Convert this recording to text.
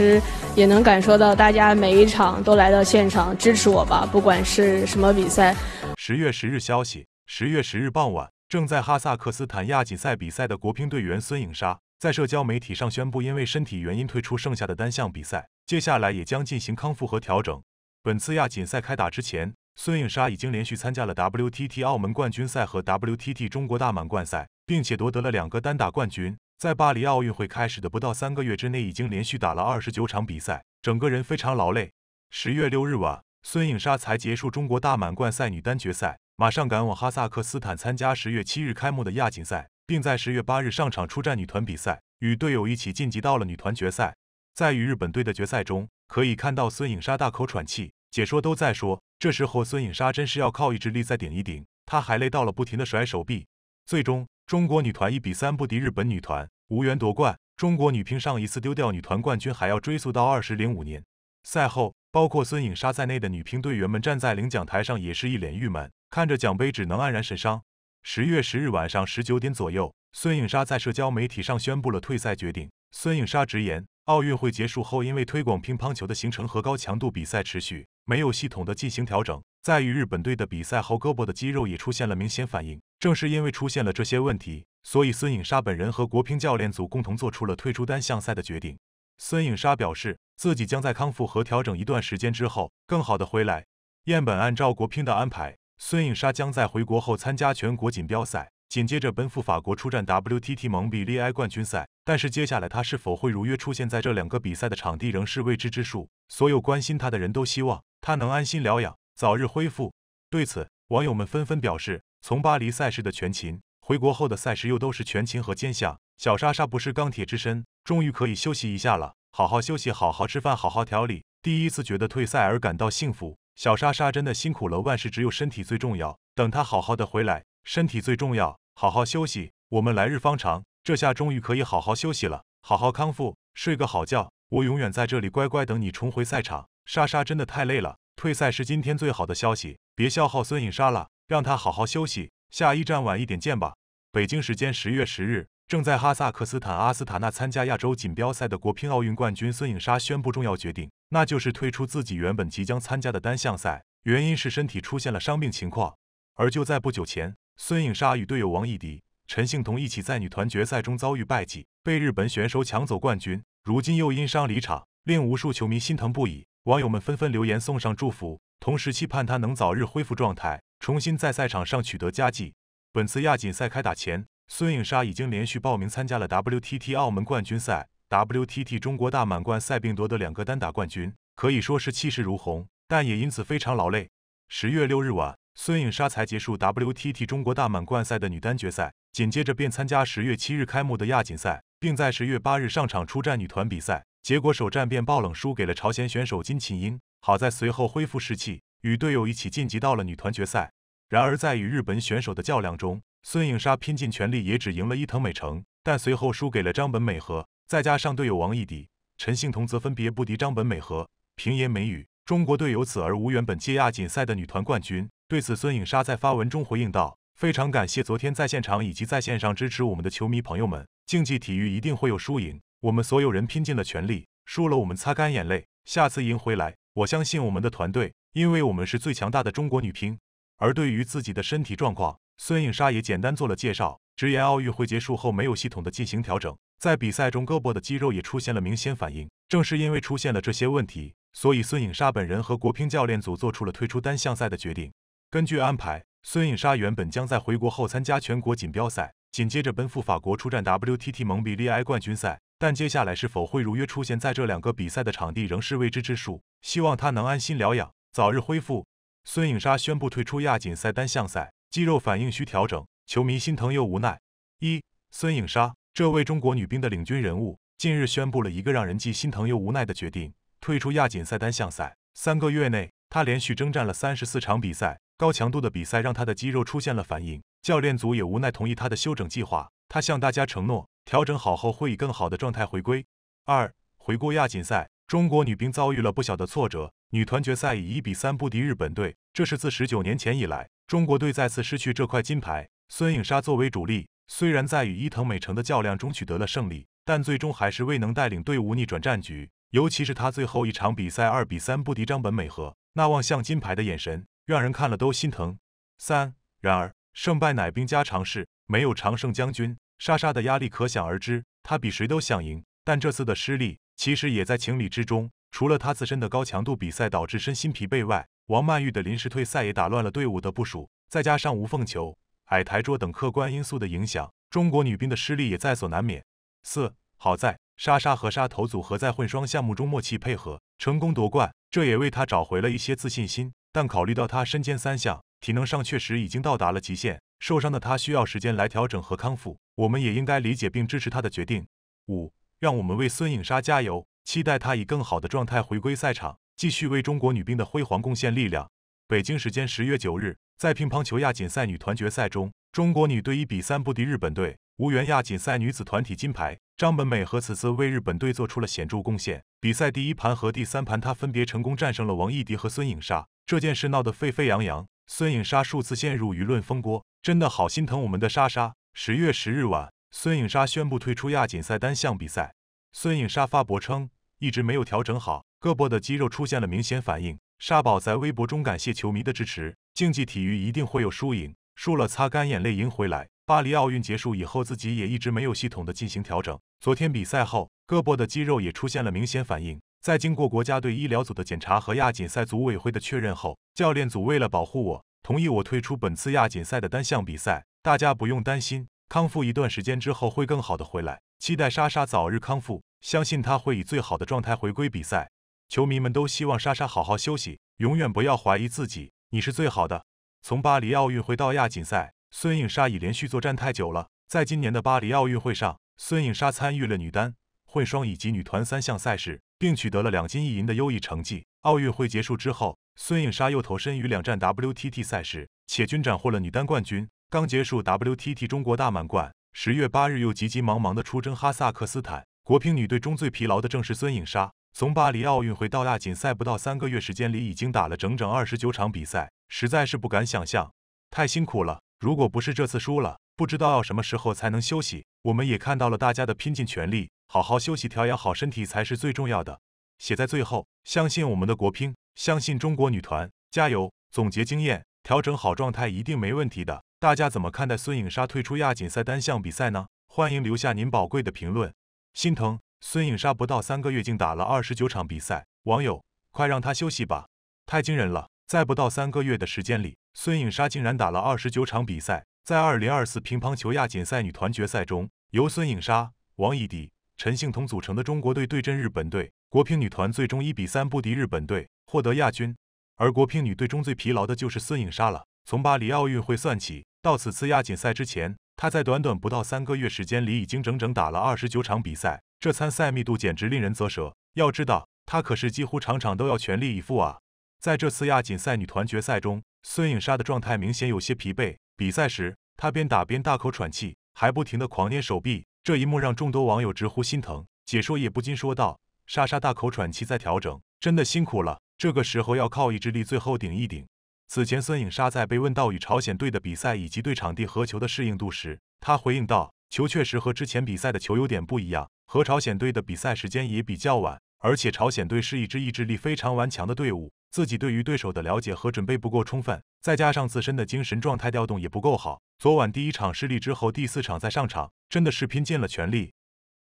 其实也能感受到大家每一场都来到现场支持我吧，不管是什么比赛。十月十日消息，十月十日傍晚，正在哈萨克斯坦亚锦赛比赛的国乒队员孙颖莎在社交媒体上宣布，因为身体原因退出剩下的单项比赛，接下来也将进行康复和调整。本次亚锦赛开打之前，孙颖莎已经连续参加了 WTT 澳门冠军赛和 WTT 中国大满贯赛，并且夺得了两个单打冠军。在巴黎奥运会开始的不到三个月之内，已经连续打了二十九场比赛，整个人非常劳累。十月六日晚，孙颖莎才结束中国大满贯赛女单决赛，马上赶往哈萨克斯坦参加十月七日开幕的亚锦赛，并在十月八日上场出战女团比赛，与队友一起晋级到了女团决赛。在与日本队的决赛中，可以看到孙颖莎大口喘气，解说都在说，这时候孙颖莎真是要靠意志力再顶一顶，她还累到了不停的甩手臂，最终。中国女团一比三不敌日本女团，无缘夺冠。中国女乒上一次丢掉女团冠军还要追溯到二十零五年。赛后，包括孙颖莎在内的女乒队员们站在领奖台上也是一脸郁闷，看着奖杯只能黯然神伤。十月十日晚上十九点左右，孙颖莎在社交媒体上宣布了退赛决定。孙颖莎直言，奥运会结束后，因为推广乒乓球的行程和高强度比赛持续。没有系统的进行调整，在与日本队的比赛后，胳膊的肌肉也出现了明显反应。正是因为出现了这些问题，所以孙颖莎本人和国乒教练组共同做出了退出单项赛的决定。孙颖莎表示，自己将在康复和调整一段时间之后，更好的回来。燕本按照国乒的安排，孙颖莎将在回国后参加全国锦标赛。紧接着奔赴法国出战 WTT 蒙彼利埃冠军赛，但是接下来他是否会如约出现在这两个比赛的场地仍是未知之数。所有关心他的人都希望他能安心疗养，早日恢复。对此，网友们纷纷表示：从巴黎赛事的全勤，回国后的赛事又都是全勤和兼项。小莎莎不是钢铁之身，终于可以休息一下了，好好休息，好好吃饭，好好调理。第一次觉得退赛而感到幸福，小莎莎真的辛苦了，万事只有身体最重要。等他好好的回来，身体最重要。好好休息，我们来日方长。这下终于可以好好休息了，好好康复，睡个好觉。我永远在这里乖乖等你重回赛场。莎莎真的太累了，退赛是今天最好的消息。别消耗孙颖莎了，让她好好休息。下一站晚一点见吧。北京时间十月十日，正在哈萨克斯坦阿斯塔纳参加亚洲锦标赛的国乒奥运冠军孙颖莎宣布重要决定，那就是退出自己原本即将参加的单项赛，原因是身体出现了伤病情况。而就在不久前。孙颖莎与队友王艺迪、陈幸同一起在女团决赛中遭遇败绩，被日本选手抢走冠军。如今又因伤离场，令无数球迷心疼不已。网友们纷纷留言送上祝福，同时期盼她能早日恢复状态，重新在赛场上取得佳绩。本次亚锦赛开打前，孙颖莎已经连续报名参加了 WTT 澳门冠军赛、WTT 中国大满贯赛，并夺得两个单打冠军，可以说是气势如虹，但也因此非常劳累。十月六日晚。孙颖莎才结束 WTT 中国大满贯赛的女单决赛，紧接着便参加十月七日开幕的亚锦赛，并在十月八日上场出战女团比赛。结果首战便爆冷输给了朝鲜选手金琴英，好在随后恢复士气，与队友一起晋级到了女团决赛。然而在与日本选手的较量中，孙颖莎拼尽全力也只赢了伊藤美诚，但随后输给了张本美和，再加上队友王艺迪、陈幸同则分别不敌张本美和、平野美宇，中国队由此而无缘本届亚锦赛的女团冠军。对此，孙颖莎在发文中回应道：“非常感谢昨天在现场以及在线上支持我们的球迷朋友们。竞技体育一定会有输赢，我们所有人拼尽了全力，输了我们擦干眼泪，下次赢回来。我相信我们的团队，因为我们是最强大的中国女乒。”而对于自己的身体状况，孙颖莎也简单做了介绍，直言奥运会结束后没有系统的进行调整，在比赛中胳膊的肌肉也出现了明显反应。正是因为出现了这些问题，所以孙颖莎本人和国乒教练组做出了退出单项赛的决定。根据安排，孙颖莎原本将在回国后参加全国锦标赛，紧接着奔赴法国出战 WTT 蒙彼利埃冠军赛。但接下来是否会如约出现在这两个比赛的场地仍是未知之数。希望她能安心疗养，早日恢复。孙颖莎宣布退出亚锦赛单项赛，肌肉反应需调整，球迷心疼又无奈。一，孙颖莎这位中国女兵的领军人物，近日宣布了一个让人既心疼又无奈的决定：退出亚锦赛单项赛。三个月内，她连续征战了三十四场比赛。高强度的比赛让他的肌肉出现了反应，教练组也无奈同意他的休整计划。他向大家承诺，调整好后会以更好的状态回归。二回顾亚锦赛，中国女兵遭遇了不小的挫折，女团决赛以一比三不敌日本队，这是自十九年前以来，中国队再次失去这块金牌。孙颖莎作为主力，虽然在与伊藤美诚的较量中取得了胜利，但最终还是未能带领队伍逆转战局。尤其是她最后一场比赛二比三不敌张本美和，那望向金牌的眼神。让人看了都心疼。三，然而胜败乃兵家常事，没有常胜将军，莎莎的压力可想而知。他比谁都想赢，但这次的失利其实也在情理之中。除了他自身的高强度比赛导致身心疲惫外，王曼玉的临时退赛也打乱了队伍的部署，再加上无缝球、矮台桌等客观因素的影响，中国女兵的失利也在所难免。四，好在莎莎和沙头组合在混双项目中默契配合，成功夺冠，这也为她找回了一些自信心。但考虑到他身兼三项，体能上确实已经到达了极限，受伤的他需要时间来调整和康复，我们也应该理解并支持他的决定。五，让我们为孙颖莎加油，期待她以更好的状态回归赛场，继续为中国女兵的辉煌贡献力量。北京时间十月九日，在乒乓球亚锦赛女团决赛中，中国女队一比三不敌日本队，无缘亚锦赛女子团体金牌。张本美和此次为日本队做出了显著贡献，比赛第一盘和第三盘她分别成功战胜了王艺迪和孙颖莎。这件事闹得沸沸扬扬，孙颖莎数次陷入舆论风波，真的好心疼我们的莎莎。十月十日晚，孙颖莎宣布退出亚锦赛单项比赛。孙颖莎发博称，一直没有调整好胳膊的肌肉出现了明显反应。莎宝在微博中感谢球迷的支持，竞技体育一定会有输赢，输了擦干眼泪赢回来。巴黎奥运结束以后，自己也一直没有系统的进行调整，昨天比赛后胳膊的肌肉也出现了明显反应。在经过国家队医疗组的检查和亚锦赛组委会的确认后，教练组为了保护我，同意我退出本次亚锦赛的单项比赛。大家不用担心，康复一段时间之后会更好的回来。期待莎莎早日康复，相信她会以最好的状态回归比赛。球迷们都希望莎莎好好休息，永远不要怀疑自己，你是最好的。从巴黎奥运会到亚锦赛，孙颖莎已连续作战太久了。在今年的巴黎奥运会上，孙颖莎参与了女单、混双以及女团三项赛事。并取得了两金一银的优异成绩。奥运会结束之后，孙颖莎又投身于两站 WTT 赛事，且均斩获了女单冠军。刚结束 WTT 中国大满贯，十月八日又急急忙忙地出征哈萨克斯坦。国乒女队中最疲劳的正是孙颖莎，从巴黎奥运会到亚锦赛不到三个月时间里，已经打了整整二十九场比赛，实在是不敢想象，太辛苦了。如果不是这次输了，不知道要什么时候才能休息。我们也看到了大家的拼尽全力。好好休息，调养好身体才是最重要的。写在最后，相信我们的国乒，相信中国女团，加油！总结经验，调整好状态，一定没问题的。大家怎么看待孙颖莎退出亚锦赛单项比赛呢？欢迎留下您宝贵的评论。心疼孙颖莎，不到三个月竟打了二十九场比赛，网友快让她休息吧！太惊人了，在不到三个月的时间里，孙颖莎竟然打了二十九场比赛。在二零二四乒乓球亚锦赛女团决赛中，由孙颖莎、王艺迪。陈幸同组成的中国队对阵日本队，国乒女团最终一比三不敌日本队，获得亚军。而国乒女队中最疲劳的就是孙颖莎了。从巴黎奥运会算起，到此次亚锦赛之前，她在短短不到三个月时间里，已经整整打了二十九场比赛，这参赛密度简直令人啧舌。要知道，她可是几乎场场都要全力以赴啊。在这次亚锦赛女团决赛中，孙颖莎的状态明显有些疲惫。比赛时，她边打边大口喘气，还不停地狂捏手臂。这一幕让众多网友直呼心疼，解说也不禁说道：“莎莎大口喘气，在调整，真的辛苦了。这个时候要靠意志力，最后顶一顶。”此前孙颖莎在被问到与朝鲜队的比赛以及对场地和球的适应度时，她回应道：“球确实和之前比赛的球有点不一样，和朝鲜队的比赛时间也比较晚。”而且朝鲜队是一支意志力非常顽强的队伍，自己对于对手的了解和准备不够充分，再加上自身的精神状态调动也不够好。昨晚第一场失利之后，第四场再上场，真的是拼尽了全力。